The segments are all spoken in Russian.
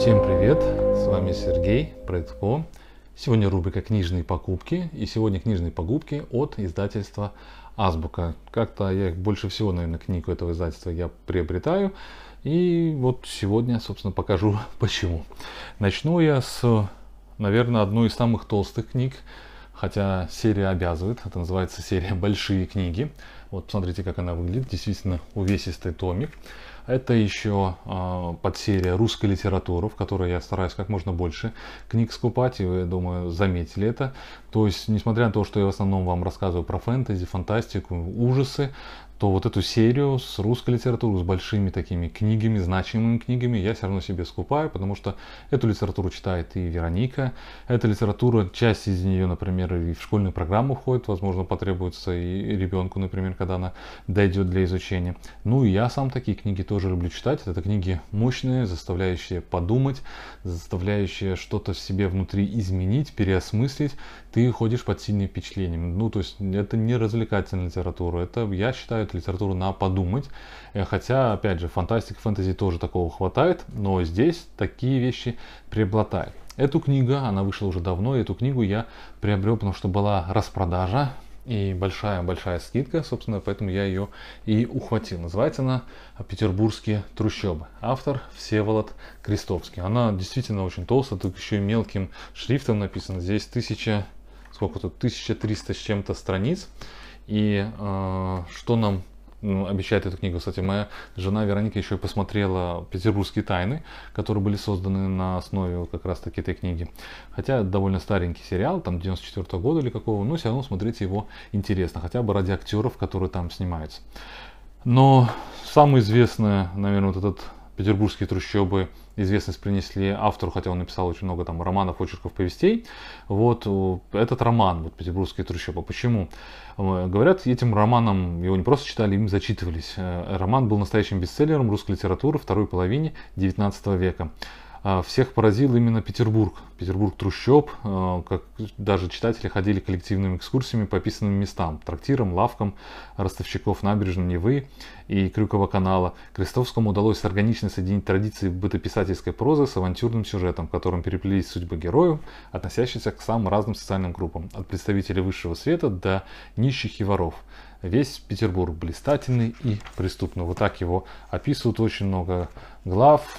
Всем привет! С вами Сергей Предко. Сегодня рубрика «Книжные покупки» и сегодня «Книжные покупки» от издательства «Азбука». Как-то я больше всего, наверное, книг этого издательства я приобретаю. И вот сегодня, собственно, покажу почему. Начну я с, наверное, одной из самых толстых книг, хотя серия обязывает. Это называется серия «Большие книги». Вот посмотрите, как она выглядит. Действительно увесистый томик. Это еще э, а, подсерия «Русская литература», в которой я стараюсь как можно больше книг скупать, и вы, я думаю, заметили это. То есть, несмотря на то, что я в основном вам рассказываю про фэнтези, фантастику, ужасы, то вот эту серию с русской литературой, с большими такими книгами, значимыми книгами, я все равно себе скупаю, потому что эту литературу читает и Вероника. Эта литература, часть из нее, например, и в школьную программу входит, возможно, потребуется и ребенку, например, когда она дойдет для изучения. Ну и я сам такие книги тоже люблю читать. Это книги мощные, заставляющие подумать, заставляющие что-то в себе внутри изменить, переосмыслить. Ты ходишь под сильным впечатлением. Ну, то есть это не развлекательная литература. Это, я считаю, эту литературу на подумать. Э, хотя, опять же, фантастик, фэнтези тоже такого хватает, но здесь такие вещи преобладают. Эту книгу, она вышла уже давно, эту книгу я приобрел, потому что была распродажа, и большая-большая скидка, собственно, поэтому я ее и ухватил. Называется она «Петербургские трущобы». Автор Всеволод Крестовский. Она действительно очень толстая, тут еще и мелким шрифтом написано. Здесь тысяча, сколько тут, 1300 с чем-то страниц. И э, что нам ну, обещает эта книга. Кстати, моя жена Вероника еще и посмотрела «Петербургские тайны», которые были созданы на основе вот как раз-таки этой книги. Хотя довольно старенький сериал, там 94 -го года или какого, но все равно смотрите его интересно, хотя бы ради актеров, которые там снимаются. Но самое известное, наверное, вот этот петербургские трущобы известность принесли автору, хотя он написал очень много там романов, очерков, повестей. Вот э, этот роман, вот «Петербургские трущобы». Почему? Э, говорят, этим романом его не просто читали, им зачитывались. Э, роман был настоящим бестселлером русской литературы второй половине XIX века. А, всех поразил именно Петербург. Петербург трущоб, а, как даже читатели ходили коллективными экскурсиями по описанным местам, трактирам, лавкам, ростовщиков, набережным Невы и Крюкова канала. Крестовскому удалось органично соединить традиции бытописательской прозы с авантюрным сюжетом, в котором переплелись судьбы героев, относящихся к самым разным социальным группам, от представителей высшего света до нищих и воров – весь Петербург блистательный и преступный. Вот так его описывают очень много глав.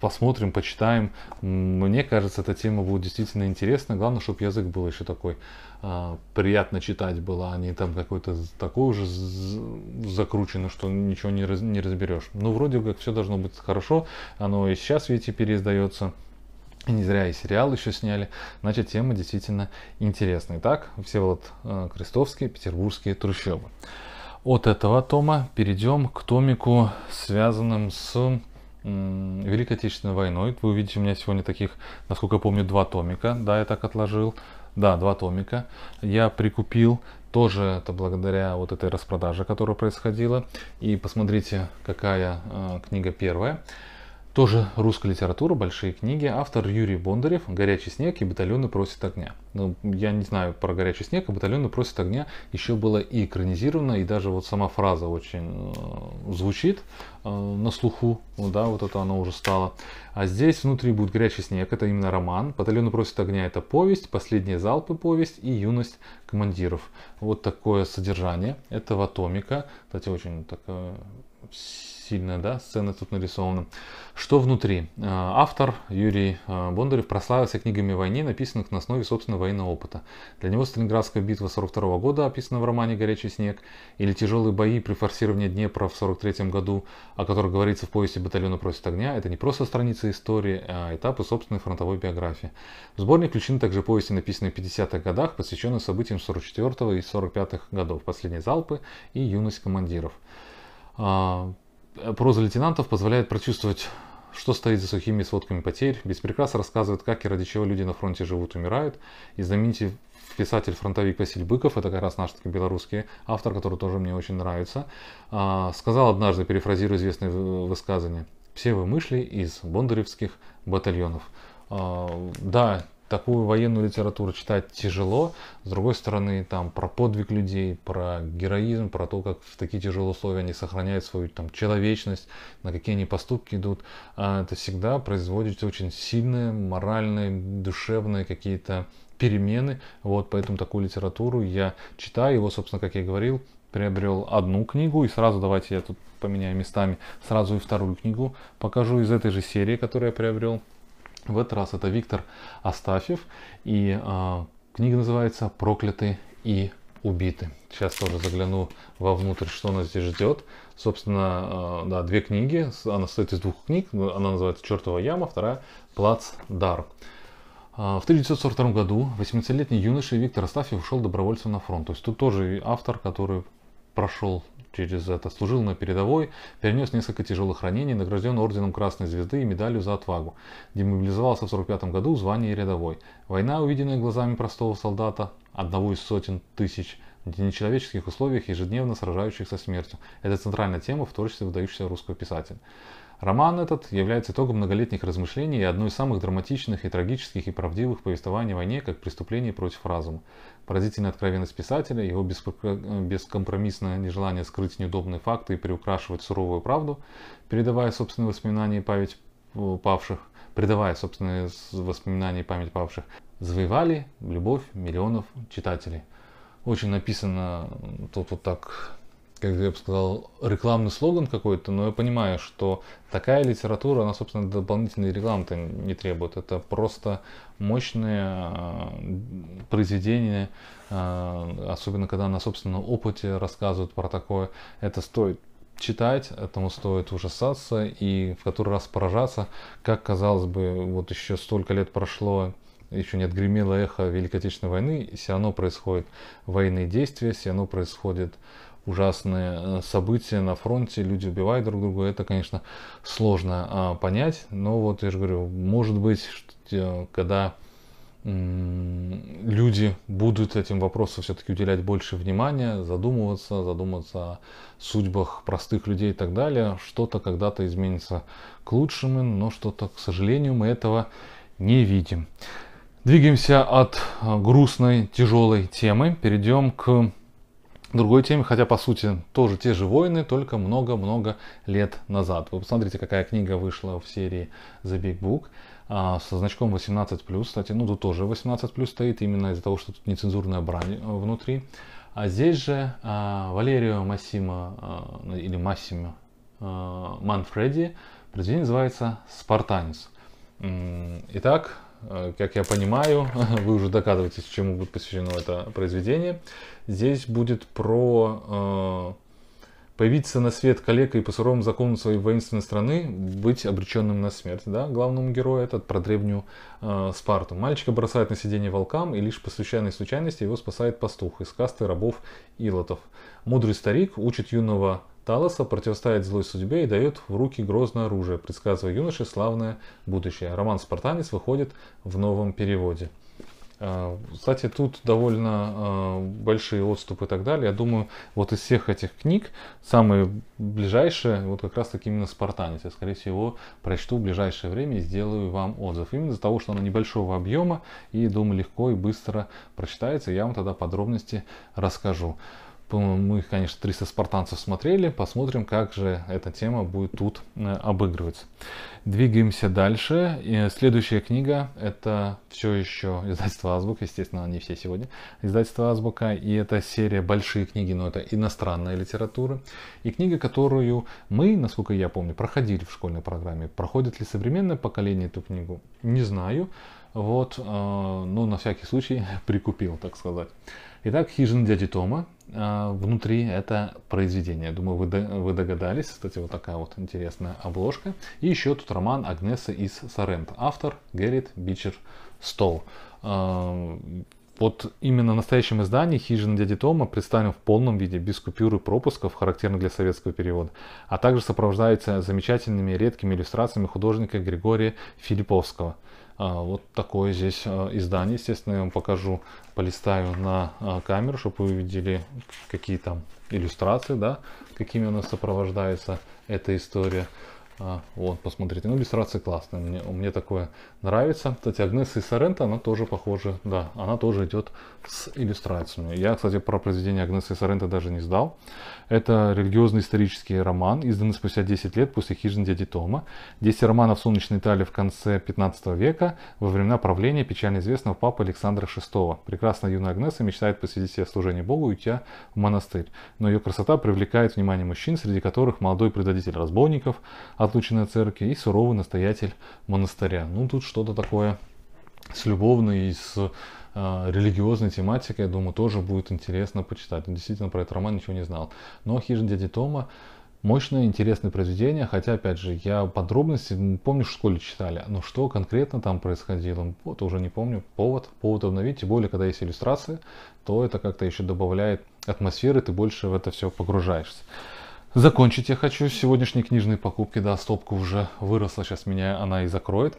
Посмотрим, почитаем. Мне кажется, эта тема будет действительно интересна. Главное, чтобы язык был еще такой а, приятно читать было, а не там какой-то такой уже закрученный, что ничего не, раз, не разберешь. Ну, вроде как все должно быть хорошо. Оно и сейчас, видите, переиздается. Не зря и сериал еще сняли. Значит, тема действительно интересная. Итак, Всеволод э, Крестовский, петербургские трущобы. От этого тома перейдем к томику, связанным с Великой Отечественной войной. Вы увидите у меня сегодня таких, насколько я помню, два томика. Да, я так отложил. Да, два томика. Я прикупил тоже это благодаря вот этой распродаже, которая происходила. И посмотрите, какая э, книга первая. Тоже русская литература, большие книги. Автор Юрий Бондарев «Горячий снег» и «Батальоны просят огня». Ну, я не знаю про «Горячий снег», а «Батальоны просят огня» еще было и экранизировано, и даже вот сама фраза очень э, звучит э, на слуху, ну, да, вот это она уже стала. А здесь внутри будет «Горячий снег», это именно роман, «Батальоны просят огня» это повесть, «Последние залпы» повесть и «Юность командиров». Вот такое содержание этого томика. Кстати, очень такая сильная да, сцена тут нарисована. Что внутри? Э, автор Юрий э, Бондарев прославился книгами о войне, написанных на основе собственного военного опыта. Для него Сталинградская битва 42 года, описана в романе «Горячий снег», или «Тяжелые бои при форсировании Днепра в 43 году», о которых говорится в повести «Батальона просит огня», это не просто страницы истории, а этапы собственной фронтовой биографии. В сборник включены также повести, написанные в 50-х годах, посвященные событиям 44 и 45 годов, «Последние залпы» и «Юность командиров». А, Э, проза лейтенантов позволяет прочувствовать, что стоит за сухими сводками потерь, без прикраса рассказывает, как и ради чего люди на фронте живут, умирают, и знаменитый писатель-фронтовик Василь Быков, это как раз наш таки белорусский автор, который тоже мне очень нравится, а, сказал однажды, перефразируя известное высказывание, «Все вы вышли из бондаревских батальонов». А, да, такую военную литературу читать тяжело. С другой стороны, там про подвиг людей, про героизм, про то, как в такие тяжелые условия они сохраняют свою там человечность, на какие они поступки идут. А это всегда производит очень сильные моральные, душевные какие-то перемены. Вот поэтому такую литературу я читаю. Его, собственно, как я говорил, приобрел одну книгу, и сразу, давайте я тут поменяю местами, сразу и вторую книгу покажу из этой же серии, которую я приобрел. В этот раз это Виктор Астафьев, и э, книга называется «Прокляты и убиты». Сейчас тоже загляну вовнутрь, что нас здесь ждет. Собственно, э, да, две книги, она состоит из двух книг, она называется «Чертова яма», вторая Дар». А, в 1942 году 18-летний юноша Виктор Астафьев ушел добровольцем на фронт. То есть тут тоже автор, который прошел через это служил на передовой, перенес несколько тяжелых ранений, награжден орденом Красной Звезды и медалью за отвагу. Демобилизовался в 1945 году в звании рядовой. Война, увиденная глазами простого солдата, одного из сотен тысяч, в нечеловеческих условиях, ежедневно сражающихся смертью. Это центральная тема в творчестве выдающегося русского писателя. Роман этот является итогом многолетних размышлений и одной из самых драматичных и трагических и правдивых повествований о войне как преступлении против разума. Поразительная откровенность писателя, его бескомпромиссное нежелание скрыть неудобные факты и приукрашивать суровую правду, передавая собственные воспоминания и память э, павших, придавая собственные воспоминания и память павших, завоевали любовь миллионов читателей. Очень написано тут вот так как я бы сказал, рекламный слоган какой-то, но я понимаю, что такая литература, она, собственно, дополнительной рекламы не требует. Это просто мощные э, произведения, э, особенно когда на собственном опыте рассказывают про такое. Это стоит читать, этому стоит ужасаться и в который раз поражаться, как, казалось бы, вот еще столько лет прошло, еще не отгремело эхо Великой Отечественной войны, все равно происходят военные действия, все равно происходит ужасные э, события на фронте, люди убивают друг друга, это, конечно, сложно а, понять, но вот я же говорю, может быть, э, когда люди будут этим вопросам все-таки уделять больше внимания, задумываться, задуматься о судьбах простых людей и так далее. Что-то когда-то изменится к лучшему, но что-то, к сожалению, мы этого не видим. Двигаемся от э, грустной, тяжелой темы, перейдем к другой теме, хотя по сути тоже те же войны, только много-много лет назад. Вы посмотрите, какая книга вышла в серии The Big Book а, со значком 18+, кстати, ну тут тоже 18+, стоит именно из-за того, что тут нецензурная брань э, внутри. А здесь же а, Валерио Массимо, а, или Массимо а, Манфреди, произведение называется «Спартанец». Итак, Э, как я понимаю, вы уже догадываетесь, чему будет посвящено это произведение. Здесь будет про э, появиться на свет коллега и по суровому закону своей воинственной страны быть обреченным на смерть. Да? Главному герою этот про древнюю э, Спарту. Мальчика бросают на сиденье волкам, и лишь по случайной случайности его спасает пастух из касты рабов Илотов. Мудрый старик учит юного Талоса противостоит злой судьбе и дает в руки грозное оружие, предсказывая юноше славное будущее. Роман «Спартанец» выходит в новом переводе. А, кстати, тут довольно а, большие отступы и так далее. Я думаю, вот из всех этих книг самые ближайшие, вот как раз таки именно «Спартанец». Я, скорее всего, прочту в ближайшее время и сделаю вам отзыв. Именно из-за того, что она небольшого объема и, думаю, легко и быстро прочитается. Я вам тогда подробности расскажу. Мы, конечно, 300 спартанцев смотрели, посмотрим, как же эта тема будет тут э, обыгрываться. Двигаемся дальше. И следующая книга, это все еще издательство Азбук, естественно, они все сегодня, издательство Азбука, и это серия «Большие книги», но это иностранная литература. И книга, которую мы, насколько я помню, проходили в школьной программе. Проходит ли современное поколение эту книгу, не знаю. Вот, э, ну, на всякий случай прикупил, так сказать. Итак, хижина дяди Тома. Э, внутри это произведение. Думаю, вы, вы догадались. Кстати, вот такая вот интересная обложка. И еще тут роман Агнеса из Сарент". Автор Геррит Бичер Стол. Э, вот именно в настоящем издании «Хижина дяди Тома» представлен в полном виде, без купюр и пропусков, характерных для советского перевода, а также сопровождается замечательными редкими иллюстрациями художника Григория Филипповского. А, вот такое здесь а, издание, естественно, я вам покажу, полистаю на а, камеру, чтобы вы увидели, какие там иллюстрации, да, какими у нас сопровождается эта история. А, вот, посмотрите. Ну, иллюстрации классные, Мне, мне такое нравится. Кстати, Агнес и Соренто, она тоже похожа. Да, она тоже идет с иллюстрациями. Я, кстати, про произведение Агнеса и Соренто даже не сдал. Это религиозный исторический роман, изданный спустя 10 лет после «Хижин дяди Тома». 10 романов Солнечной Италии в конце 15 века, во времена правления печально известного папы Александра VI. Прекрасная юная Агнеса мечтает посвятить себя служению Богу и уйти в монастырь. Но ее красота привлекает внимание мужчин, среди которых молодой предводитель разбойников, отлучены от церкви, и суровый настоятель монастыря. Ну, тут что-то такое с любовной и с э, религиозной тематикой, я думаю, тоже будет интересно почитать. Ну, действительно, про этот роман ничего не знал. Но Хижин дяди Тома» Мощное, интересное произведение, хотя, опять же, я подробности, помню, в школе читали, но что конкретно там происходило, вот уже не помню, повод, повод обновить, тем более, когда есть иллюстрации, то это как-то еще добавляет атмосферы, ты больше в это все погружаешься. Закончить я хочу сегодняшние книжные покупки, да, стопка уже выросла, сейчас меня она и закроет.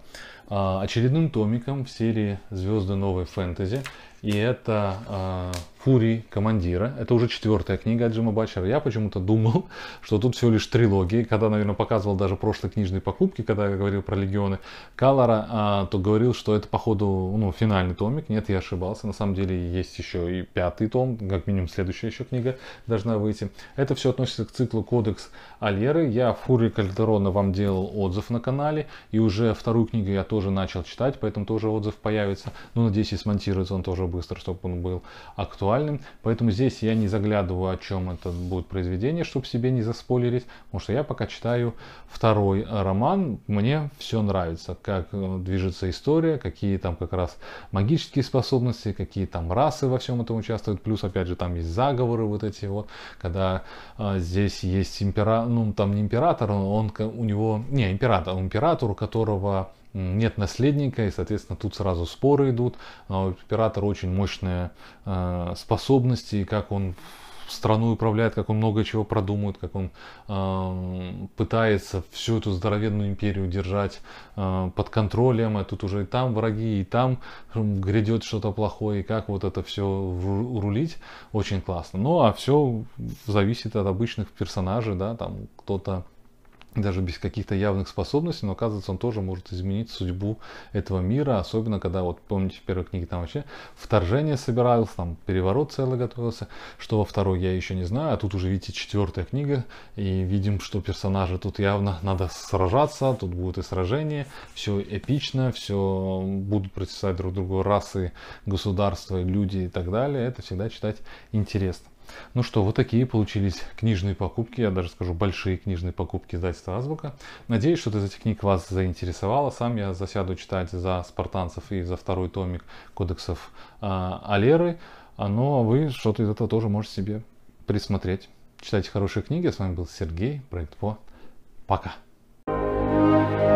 А, очередным томиком в серии «Звезды новой фэнтези». И это э, а, «Фурии командира». Это уже четвертая книга Джима Батчера. Я почему-то думал, что тут всего лишь трилогии. Когда, наверное, показывал даже прошлые книжные покупки, когда я говорил про «Легионы Калора», э, а, то говорил, что это, походу, ну, финальный томик. Нет, я ошибался. На самом деле есть еще и пятый том, как минимум следующая еще книга должна выйти. Это все относится к циклу «Кодекс Альеры». Я Фури Кальдерона» вам делал отзыв на канале. И уже вторую книгу я тоже тоже начал читать, поэтому тоже отзыв появится. Ну, надеюсь, и смонтируется он тоже быстро, чтобы он был актуальным. Поэтому здесь я не заглядываю, о чем это будет произведение, чтобы себе не заспойлерить, потому что я пока читаю второй роман. Мне все нравится, как э, движется история, какие там как раз магические способности, какие там расы во всем этом участвуют. Плюс, опять же, там есть заговоры вот эти вот, когда э, здесь есть император, ну, там не император, он, он у него, не, император, император, у которого нет наследника, и, соответственно, тут сразу споры идут. А у императора очень мощные э, способности, и как он страну управляет, как он много чего продумывает, как он э, пытается всю эту здоровенную империю держать э, под контролем, а тут уже и там враги, и там грядет что-то плохое, и как вот это все рулить, очень классно. Ну, а все зависит от обычных персонажей, да, там кто-то даже без каких-то явных способностей, но оказывается он тоже может изменить судьбу этого мира, особенно когда, вот помните, в первой книге там вообще вторжение собиралось, там переворот целый готовился, что во второй я еще не знаю, а тут уже, видите, четвертая книга, и видим, что персонажи тут явно надо сражаться, тут будут и сражения, все эпично, все будут протестовать друг другу расы, государства, люди и так далее, это всегда читать интересно. Ну что, вот такие получились книжные покупки, я даже скажу, большие книжные покупки издательства «Азбука». Надеюсь, что-то из этих книг вас заинтересовало. Сам я засяду читать за «Спартанцев» и за второй томик кодексов э, Алеры. А, но вы что-то из этого тоже можете себе присмотреть. Читайте хорошие книги. С вами был Сергей проект по. Пока. thank you